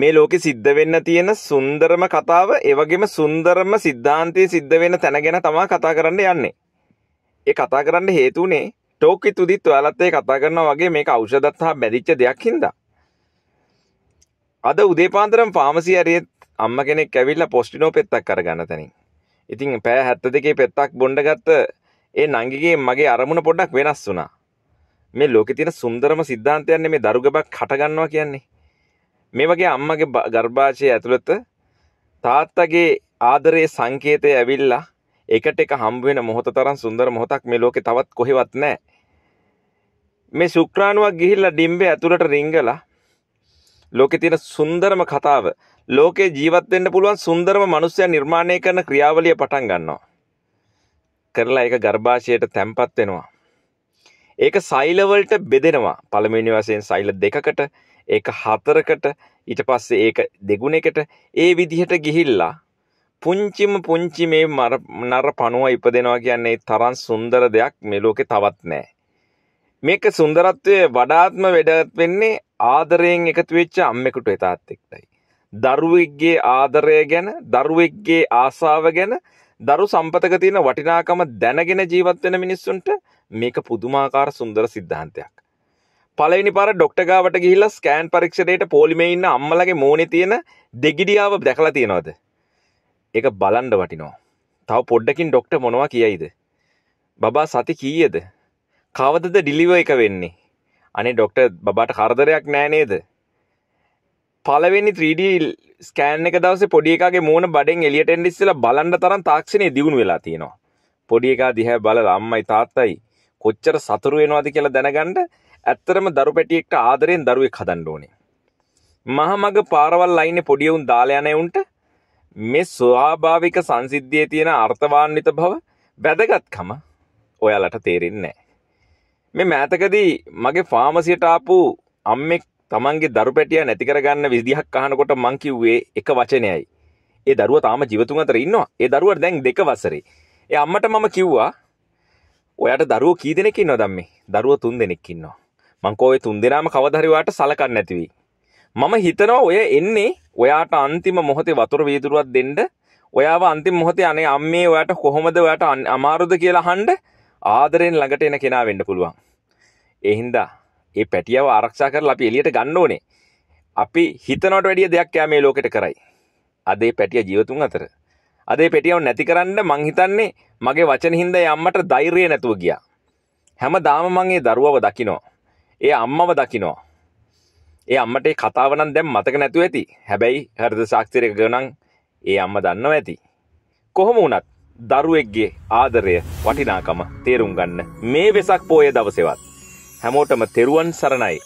මේ ලෝකෙ සිද්ධ වෙන්න තියෙන සුන්දරම කතාව ඒවගේම සුන්දරම සිද්ධාන්තයේ සිද්ධ වෙන තැන ගැන තමා කතා කරන්න යන්නේ. ඒ කතා කරන්න හේතුනේ ටෝකි තුදිත් ඔයාලත් ඒ කතා කරනවා වගේ මේක ඖෂධත් හා බැඳිච්ච දෙයක් හින්දා. අද උදේ පාන්දරම ෆාමසි හරියෙත් අම්ම කෙනෙක් ඇවිල්ලා පොස්ටිනෝ පෙත්තක් අරගන්න තැනින්. ඉතින් පෑ හැත්ත දෙකේ පෙත්තක් බොණ්ඩ ගත්ත ඒ නංගිගේ මගේ අරමුණ පොඩ්ඩක් වෙනස් වුණා. මේ ලෝකෙ තියෙන සුන්දරම සිද්ධාන්තයන්නේ මේ දරුගබක් හටගන්නවා කියන්නේ. මේ වගේ අම්මගේ ගර්භාෂය ඇතුළත තාත්තගේ ආදරයේ සංකේතය ඇවිල්ලා එකට එක හම්බ වෙන මොහොත තරම් සුන්දර මොහොතක් මේ ලෝකේ තවත් කොහෙවත් නැහැ. මේ ශුක්‍රාණුවක් ගිහිල්ලා ඩිම්බේ ඇතුළට රිංගලා ලෝකේ තියෙන සුන්දරම කතාව ලෝකේ ජීවත් වෙන්න පුළුවන් සුන්දරම මනුස්සයා නිර්මාණය කරන ක්‍රියාවලිය පටන් ගන්නවා. කරලා ඒක ගර්භාෂයට තැම්පත් වෙනවා. ඒක සයිලවලට බෙදෙනවා පළමිනි වසයෙන් සයිල දෙකකට ඒක හතරකට ඊට පස්සේ ඒක දෙගුණකට ඒ විදිහට ගිහිල්ලා පුංචිම පුංචි මේ නර පනුව ඉපදෙනවා කියන්නේ තරන් සුන්දර දෙයක් මෙලෝකෙ තවත් නෑ. මේක සුන්දරත්වය වඩාත්ම වැඩත් වෙන්නේ ආදරයෙන් එකතු වෙච්ච අම්මෙකුට එතාත් එක්ටයි. දරුවෙක්ගේ ආදරය ගැන දරුවෙක්ගේ ආසාව ගැන දරු සම්පතක තියෙන වටිනාකම දැනගෙන ජීවත් වෙන මිනිස්සුන්ට මේක පුදුමාකාර සුන්දර සිද්ධාන්තයක්. පලනි පර ඩොක්ටගාවට ගිහිල ස්කෑන් පරීක්ෂණයට පෝලිමේ ඉන්න අම්මලගේ මෝනේ තියෙන දෙගිඩියාව දැකලා තියෙනවද. ඒක බලන්ඩ වටිනෝ. තව පොඩ්ඩකින් ඩොක්ට මොනවා කියයිද. බබා සති කීයද. කවදද ඩිලිව එක වෙන්නේ. අනේ ඩොක්ට බබට කරදරයක් නෑනේද පලවෙනි 3D ස්කෑන් එක දවස පොඩි එකගේ මූුණ බඩෙන් එලියටෙන්ඩ ඉස්සල බලන්න තරම් තාක්ෂණය දියුණු වෙලා තියෙනවා පොඩි එකා දිහැ බල අම්මයි තාත්තයි කොච්චර සතුරු වෙනවාද කියලා දැනගණ්ඩ ඇත්තරම දරු පැටියෙක්ට ආදරයෙන් දරුවෙ හදන්න ඕනේ මහමග පාරවල් අයින පොඩියවුන් දාලයනයවුන්ට මේ ස්වාභාවික සංසිද්ධිය තියෙන අර්ථවාන්විත බව වැදගත්කම ඔයාලට තේරෙන්නේ මේ මෑතකදී මගේ ෆාමසියට ආපු අම්මෙක් තමන්ගේ දරු පැටිය නැතිකරගන්න විදිහක් අහනකොට මං කිව්වේ එක වචනයයි. ඒ දරුව තාම ජීවතුන් අතර ඉන්නවා. ඒ දරුවට දැන් දෙක වසරේ. ඒ අම්මට මම කිව්වා ඔයාට දරුවෝ කී දෙනෙක් ඉන්නවද අම්මේ? දරුවෝ තුන් දෙනෙක් ඉන්නවා. මං කෝ ඔය තුන් දෙනාම කවදා හරි ඔයාට සලකන්නේ නැති වෙයි. මම හිතනවා ඔය එන්නේ ඔයාට අන්තිම මොහොතේ වතුර වීදුරුවක් දෙන්න ඔයාව අන්තිම මොහොතේ අනේ අම්මේ ඔයාට කොහොමද ඔයාට අමාරුද කියලා අහන්න ආදරෙන් ළඟට එන කෙනා වෙන්න පුළුවන්. ඒ හින්දා ඒ පැටියව ආරක්ෂා කරලා අපි එළියට ගන්න ඕනේ. අපි හිතනවට වැඩිය දෙයක් යා මේ ලෝකෙට කරයි. අද ඒ පැටිය ජීවතුන් අතර. අද ඒ පැටියව නැති කරන්න මං හිතන්නේ මගේ වචන හින්දා ඒ අම්මට ධෛර්යය නැතුව ගියා. හැමදාම මං ඒ දරුවව දකිනවා. ඒ අම්මව දකිනවා. ඒ අම්මට ඒ කතාව නම් දැන් මතක නැතුව ඇති. හැබැයි හෘද සාක්ෂිරයක ගණන් ඒ අම්ම දන්නව ඇති. කොහොම වුණත් දරුවෙක්ගේ ආදරය වටිනාකම තේරුම් ගන්න මේ වෙසක් පෝය දවසේවත් හැමෝටම තෙරුවන් සරණයි